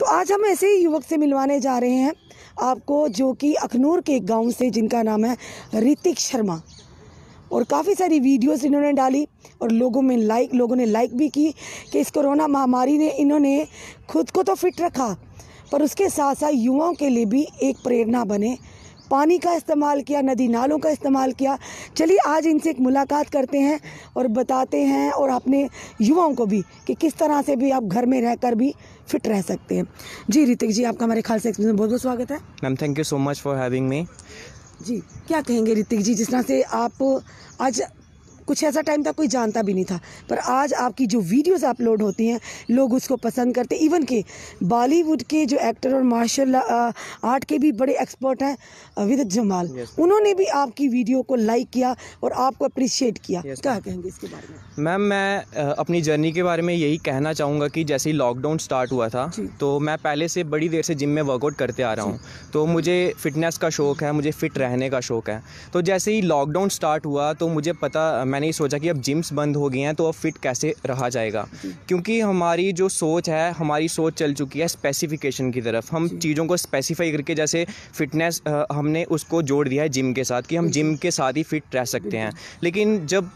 तो आज हम ऐसे ही युवक से मिलवाने जा रहे हैं आपको जो कि अखनूर के एक गाँव से जिनका नाम है ऋतिक शर्मा और काफ़ी सारी वीडियोस इन्होंने डाली और लोगों में लाइक लोगों ने लाइक भी की कि इस कोरोना महामारी ने इन्होंने खुद को तो फिट रखा पर उसके साथ साथ युवाओं के लिए भी एक प्रेरणा बने पानी का इस्तेमाल किया नदी नालों का इस्तेमाल किया चलिए आज इनसे एक मुलाकात करते हैं और बताते हैं और अपने युवाओं को भी कि किस तरह से भी आप घर में रहकर भी फिट रह सकते हैं जी ऋतिक जी आपका हमारे खालसा एक्सप्रेस में बहुत बहुत स्वागत है ma'am thank you so much for having me जी क्या कहेंगे ऋतिक जी जिस तरह से आप आज कुछ ऐसा टाइम था कोई जानता भी नहीं था पर आज आपकी जो वीडियोस अपलोड होती हैं लोग उसको पसंद करते इवन के बॉलीवुड के जो एक्टर और मार्शल आर्ट uh, के भी बड़े एक्सपर्ट हैं अविद uh, जमाल yes, उन्होंने भी आपकी वीडियो को लाइक किया और आपको अप्रिशिएट किया yes, क्या कहेंगे इसके बारे में मैम मैं uh, अपनी जर्नी के बारे में यही कहना चाहूँगा कि जैसे ही लॉकडाउन स्टार्ट हुआ था तो मैं पहले से बड़ी देर से जिम में वर्कआउट करते आ रहा हूँ तो मुझे फिटनेस का शौक़ है मुझे फ़िट रहने का शौक़ है तो जैसे ही लॉकडाउन स्टार्ट हुआ तो मुझे पता मैं मैंने ये सोचा कि अब जिम्स बंद हो गए हैं तो अब फिट कैसे रहा जाएगा क्योंकि हमारी जो सोच है हमारी सोच चल चुकी है स्पेसिफिकेशन की तरफ हम चीज़ों को स्पेसिफाई करके जैसे फिटनेस हमने उसको जोड़ दिया है जिम के साथ कि हम जिम के साथ ही फिट रह सकते हैं लेकिन जब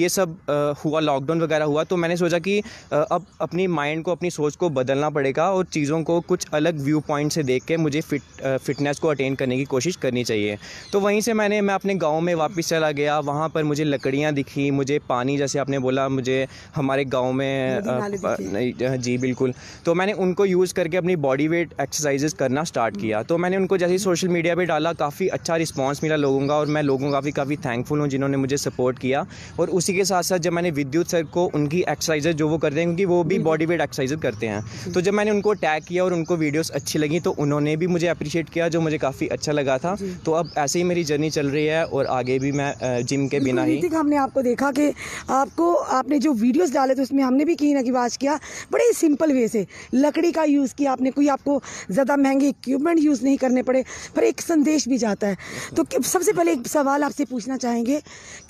ये सब हुआ लॉकडाउन वगैरह हुआ तो मैंने सोचा कि अब अपनी माइंड को अपनी सोच को बदलना पड़ेगा और चीज़ों को कुछ अलग व्यू पॉइंट से देख के मुझे फिट फिटनेस को अटेन करने की कोशिश करनी चाहिए तो वहीं से मैंने मैं अपने गाँव में वापस चला गया वहाँ पर मुझे लकड़ियाँ दिखी मुझे पानी जैसे आपने बोला मुझे हमारे गाँव में जी बिल्कुल तो मैंने उनको यूज़ करके अपनी बॉडी वेट एक्सरसाइजेज करना स्टार्ट किया तो मैंने उनको जैसे सोशल मीडिया पर डाला काफ़ी अच्छा रिस्पॉन्स मिला लोगों का और मैं लोगों का भी काफ़ी थैंकफुल हूँ जिन्होंने मुझे सपोर्ट किया और उसी के साथ साथ जब मैंने विद्युत सर को उनकी एक्सरसाइजेज जो वो करते हैं क्योंकि वो भी बॉडी वेट एक्सरसाइजेज करते हैं तो जब मैंने उनको टैग किया और उनको वीडियोस अच्छी लगी तो उन्होंने भी मुझे अप्रिशिएट किया जो मुझे काफ़ी अच्छा लगा था तो अब ऐसे ही मेरी जर्नी चल रही है और आगे भी मैं जिम के बिना ही हमने आपको देखा कि आपको आपने जो वीडियोस डाले थे उसमें हमने भी की ना की बाज किया बड़े ही सिंपल वे से लकड़ी का यूज़ किया आपने कोई आपको ज़्यादा महंगे इक्विपमेंट यूज़ नहीं करने पड़े पर एक संदेश भी जाता है तो सबसे पहले एक सवाल आपसे पूछना चाहेंगे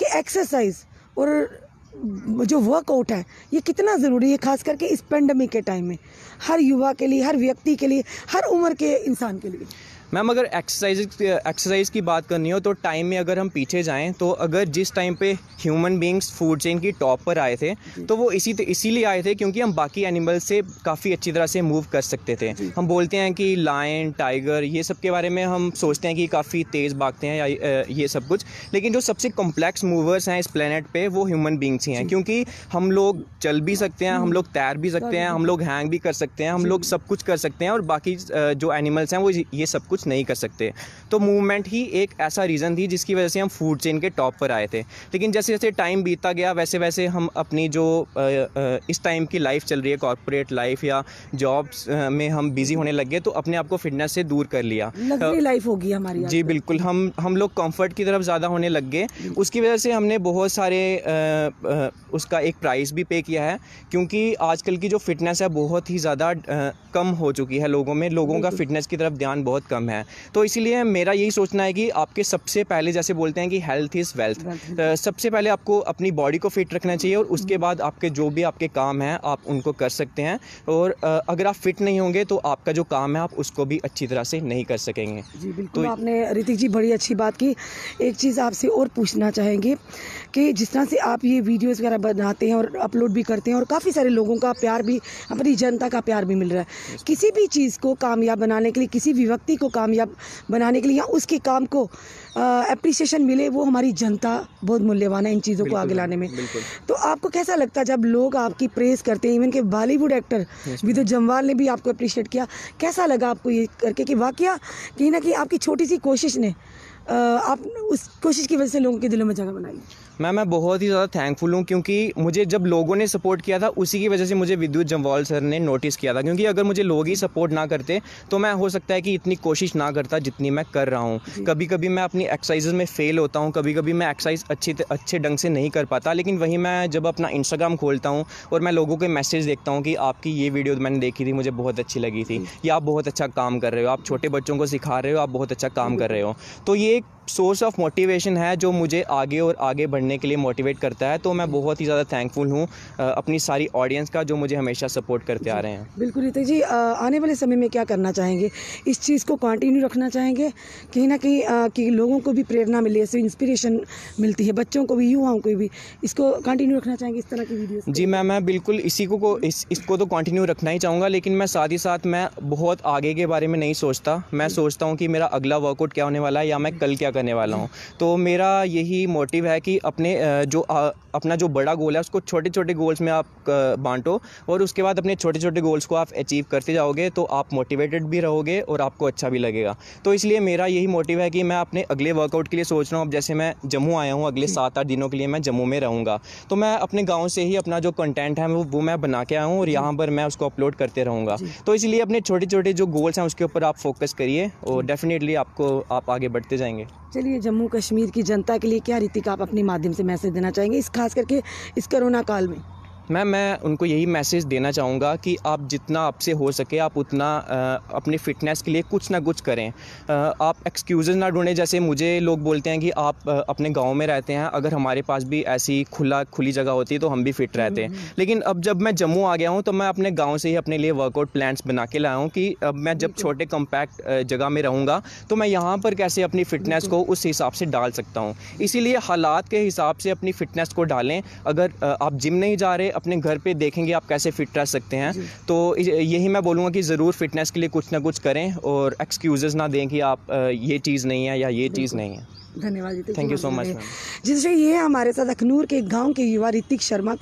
कि एक्सरसाइज और जो वर्कआउट है ये कितना ज़रूरी है खास करके इस पेंडेमिक के टाइम में हर युवा के लिए हर व्यक्ति के लिए हर उम्र के इंसान के लिए मैम अगर एक्सरसाइज एक्सरसाइज की बात करनी हो तो टाइम में अगर हम पीछे जाएँ तो अगर जिस टाइम पे ह्यूमन बींग्स फूड चेन की टॉप पर आए थे तो वो इसी इसीलिए आए थे क्योंकि हम बाकी एनिमल से काफ़ी अच्छी तरह से मूव कर सकते थे हम बोलते हैं कि लायन टाइगर ये सब के बारे में हम सोचते हैं कि काफ़ी तेज़ भागते हैं या ये सब कुछ लेकिन जो सबसे कॉम्प्लेक्स मूवर्स हैं इस प्लानट पर वो ह्यूमन बींग्स ही हैं क्योंकि हम लोग चल भी सकते हैं हम लोग तैर भी सकते हैं हम लोग हैंग भी कर सकते हैं हम लोग सब कुछ कर सकते हैं और बाकी जो एनिमल्स हैं वो ये सब कुछ कुछ नहीं कर सकते तो मूवमेंट ही एक ऐसा रीज़न थी जिसकी वजह से हम फूड चेन के टॉप पर आए थे लेकिन जैसे जैसे टाइम बीता गया वैसे वैसे हम अपनी जो इस टाइम की लाइफ चल रही है कॉरपोरेट लाइफ या जॉब्स में हम बिजी होने लग गए तो अपने आप को फिटनेस से दूर कर लिया लाइफ होगी हमारी जी बिल्कुल हम हम लोग कम्फर्ट की तरफ ज़्यादा होने लग गए उसकी वजह से हमने बहुत सारे उसका एक प्राइस भी पे किया है क्योंकि आजकल की जो फिटनेस है बहुत ही ज़्यादा कम हो चुकी है लोगों में लोगों का फिटनेस की तरफ ध्यान बहुत कम है है तो इसीलिए मेरा यही सोचना है कि आपके सबसे पहले जैसे बोलते हैं कि हेल्थ इज़ वेल्थ सबसे पहले आपको अपनी बॉडी को फिट रखना चाहिए और उसके बाद आपके जो भी आपके काम हैं आप उनको कर सकते हैं और अगर आप फिट नहीं होंगे तो आपका जो काम है आप उसको भी अच्छी तरह से नहीं कर सकेंगे जी बिल्कुल तो आपने ऋतिक जी बड़ी अच्छी बात की एक चीज़ आपसे और पूछना चाहेंगे कि जिस तरह से आप ये वीडियोस वगैरह बनाते हैं और अपलोड भी करते हैं और काफ़ी सारे लोगों का प्यार भी अपनी जनता का प्यार भी मिल रहा है किसी भी चीज़ को कामयाब बनाने के लिए किसी भी व्यक्ति को कामयाब बनाने के लिए या उसके काम को अप्रिसिएशन मिले वो हमारी जनता बहुत मूल्यवान है इन चीज़ों को आगे लाने में तो आपको कैसा लगता है जब लोग आपकी प्रेस करते हैं इवन के बॉलीवुड एक्टर विदु जमवाल ने भी आपको अप्रिशिएट किया कैसा लगा आपको ये करके कि वाकया कहीं ना कहीं आपकी छोटी सी कोशिश ने आप उस कोशिश की वजह से लोगों के दिलों में जगह बनाई मैम मैं बहुत ही ज़्यादा थैंकफुल हूँ क्योंकि मुझे जब लोगों ने सपोर्ट किया था उसी की वजह से मुझे विद्युत जम्वाल सर ने नोटिस किया था क्योंकि अगर मुझे लोग ही सपोर्ट ना करते तो मैं हो सकता है कि इतनी कोशिश ना करता जितनी मैं कर रहा हूँ कभी कभी मैं अपनी एक्सरसाइज में फ़ेल होता हूँ कभी कभी मैं एक्सरसाइज अच्छी अच्छे ढंग से नहीं कर पाता लेकिन वहीं मैं जब अपना इंस्टाग्राम खोलता हूँ और मैं लोगों के मैसेज देखता हूँ कि आपकी ये वीडियो मैंने देखी थी मुझे बहुत अच्छी लगी थी या आप बहुत अच्छा काम कर रहे हो आप छोटे बच्चों को सिखा रहे हो आप बहुत अच्छा काम कर रहे हो तो ये एक सोर्स ऑफ मोटिवेशन है जो मुझे आगे और आगे बढ़ने के लिए मोटिवेट करता है तो मैं बहुत ही ज़्यादा थैंकफुल हूँ अपनी सारी ऑडियंस का जो मुझे हमेशा सपोर्ट करते आ रहे हैं बिल्कुल रीतिक जी आने वाले समय में क्या करना चाहेंगे इस चीज़ को कंटिन्यू रखना चाहेंगे कहीं ना कहीं कि लोगों को भी प्रेरणा मिले ऐसे इंस्पिरेशन मिलती है बच्चों को भी युवाओं को भी इसको कंटिन्यू रखना चाहेंगे इस तरह की वीडियो जी मैम मैं बिल्कुल इसी को, इसको तो कंटिन्यू रखना ही चाहूँगा लेकिन मैं साथ ही साथ मैं बहुत आगे के बारे में नहीं सोचता मैं सोचता हूँ कि मेरा अगला वर्कआउट क्या होने वाला है या मैं कल क्या करने वाला हूँ तो मेरा यही मोटिव है कि अपने जो अपना जो बड़ा गोल है उसको छोटे छोटे गोल्स में आप बांटो और उसके बाद अपने छोटे छोटे गोल्स को आप अचीव करते जाओगे तो आप मोटिवेटेड भी रहोगे और आपको अच्छा भी लगेगा तो इसलिए मेरा यही मोटिव है कि मैं अपने अगले वर्कआउट के लिए सोच रहा हूँ अब जैसे मैं जम्मू आया हूँ अगले सात आठ दिनों के लिए मैं जम्मू में रहूँगा तो मैं अपने गाँव से ही अपना जो कंटेंट है वो मैं बना के आया हूँ और यहाँ पर मैं उसको अपलोड करते रहूँगा तो इसलिए अपने छोटे छोटे जो गोल्स हैं उसके ऊपर आप फोकस करिए और डेफिनेटली आपको आप आगे बढ़ते जाएंगे चलिए जम्मू कश्मीर की जनता के लिए क्या ऋतिक आप अपने माध्यम से मैसेज देना चाहेंगे इस खास करके इस कोरोना काल में मैम मैं उनको यही मैसेज देना चाहूँगा कि आप जितना आपसे हो सके आप उतना आ, अपने फ़िटनेस के लिए कुछ ना कुछ करें आ, आप एक्सक्यूज़ ना ढूंढें जैसे मुझे लोग बोलते हैं कि आप आ, अपने गांव में रहते हैं अगर हमारे पास भी ऐसी खुला खुली जगह होती तो हम भी फ़िट रहते हैं हम्म, हम्म। लेकिन अब जब मैं जम्मू आ गया हूँ तो मैं अपने गाँव से ही अपने लिए वर्कआउट प्लान्स बना के लाया हूँ कि अब मैं जब छोटे कम्पैक्ट जगह में रहूँगा तो मैं यहाँ पर कैसे अपनी फ़िटनेस को उस हिसाब से डाल सकता हूँ इसीलिए हालात के हिसाब से अपनी फ़िटनेस को डालें अगर आप जिम नहीं जा रहे अपने घर पे देखेंगे आप कैसे फिट रह सकते हैं तो यही मैं बोलूँगा कि ज़रूर फिटनेस के लिए कुछ ना कुछ करें और एक्सक्यूज़ ना दें कि आप ये चीज़ नहीं है या ये चीज़ नहीं है धन्यवाद थैंक यू सो मच जिससे ये हमारे साथ अखनूर के गांव के युवा ऋतिक शर्मा